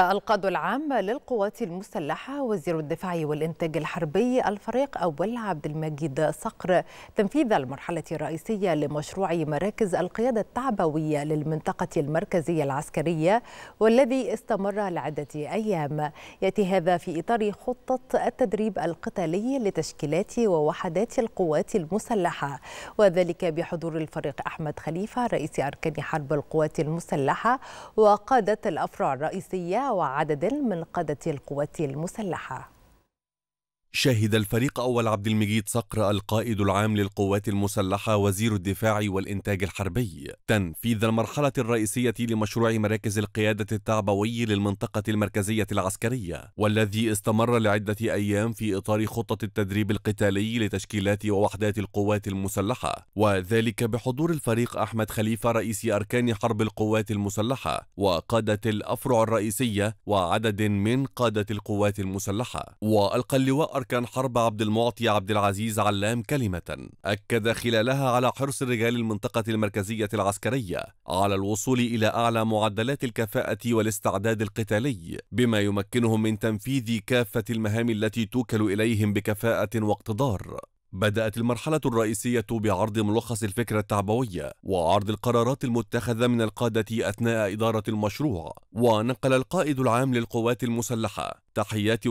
القائد العام للقوات المسلحة وزير الدفاع والإنتاج الحربي الفريق أول عبد المجيد صقر تنفيذ المرحلة الرئيسية لمشروع مراكز القيادة التعبوية للمنطقة المركزية العسكرية والذي استمر لعدة أيام يأتي هذا في إطار خطة التدريب القتالي لتشكيلات ووحدات القوات المسلحة وذلك بحضور الفريق أحمد خليفة رئيس أركان حرب القوات المسلحة وقادة الأفرع الرئيسية وعدد من قادة القوات المسلحة شهد الفريق أول عبد المجيد صقر القائد العام للقوات المسلحة وزير الدفاع والإنتاج الحربي تنفيذ المرحلة الرئيسية لمشروع مراكز القيادة التعبوي للمنطقة المركزية العسكرية والذي استمر لعدة أيام في إطار خطة التدريب القتالي لتشكيلات ووحدات القوات المسلحة وذلك بحضور الفريق أحمد خليفة رئيس أركان حرب القوات المسلحة وقادة الأفرع الرئيسية وعدد من قادة القوات المسلحة وألقى اللواء كان حرب عبد المعطي عبد العزيز علام كلمة أكد خلالها على حرص رجال المنطقة المركزية العسكرية على الوصول إلى أعلى معدلات الكفاءة والاستعداد القتالي بما يمكنهم من تنفيذ كافة المهام التي توكل إليهم بكفاءة واقتدار بدأت المرحلة الرئيسية بعرض ملخص الفكرة التعبوية وعرض القرارات المتخذة من القادة أثناء إدارة المشروع ونقل القائد العام للقوات المسلحة تحيات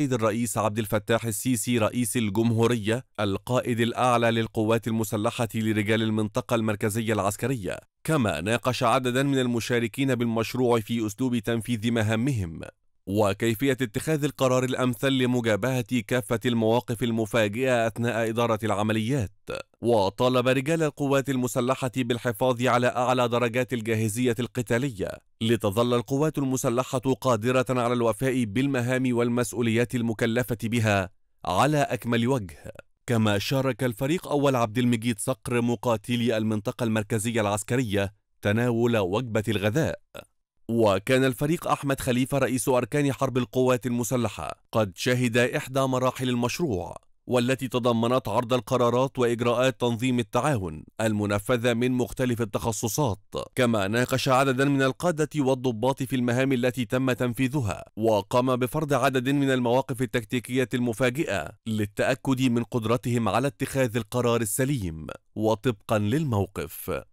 السيد الرئيس عبد الفتاح السيسي رئيس الجمهورية القائد الأعلى للقوات المسلحة لرجال المنطقة المركزية العسكرية كما ناقش عددا من المشاركين بالمشروع في أسلوب تنفيذ مهامهم وكيفية اتخاذ القرار الأمثل لمجابهة كافة المواقف المفاجئة أثناء إدارة العمليات وطالب رجال القوات المسلحة بالحفاظ على أعلى درجات الجاهزية القتالية لتظل القوات المسلحة قادرة على الوفاء بالمهام والمسؤوليات المكلفة بها على أكمل وجه كما شارك الفريق أول عبد المجيد صقر مقاتلي المنطقة المركزية العسكرية تناول وجبة الغذاء وكان الفريق أحمد خليفة رئيس أركان حرب القوات المسلحة قد شهد إحدى مراحل المشروع والتي تضمنت عرض القرارات وإجراءات تنظيم التعاون المنفذة من مختلف التخصصات كما ناقش عددا من القادة والضباط في المهام التي تم تنفيذها وقام بفرض عدد من المواقف التكتيكية المفاجئة للتأكد من قدرتهم على اتخاذ القرار السليم وطبقا للموقف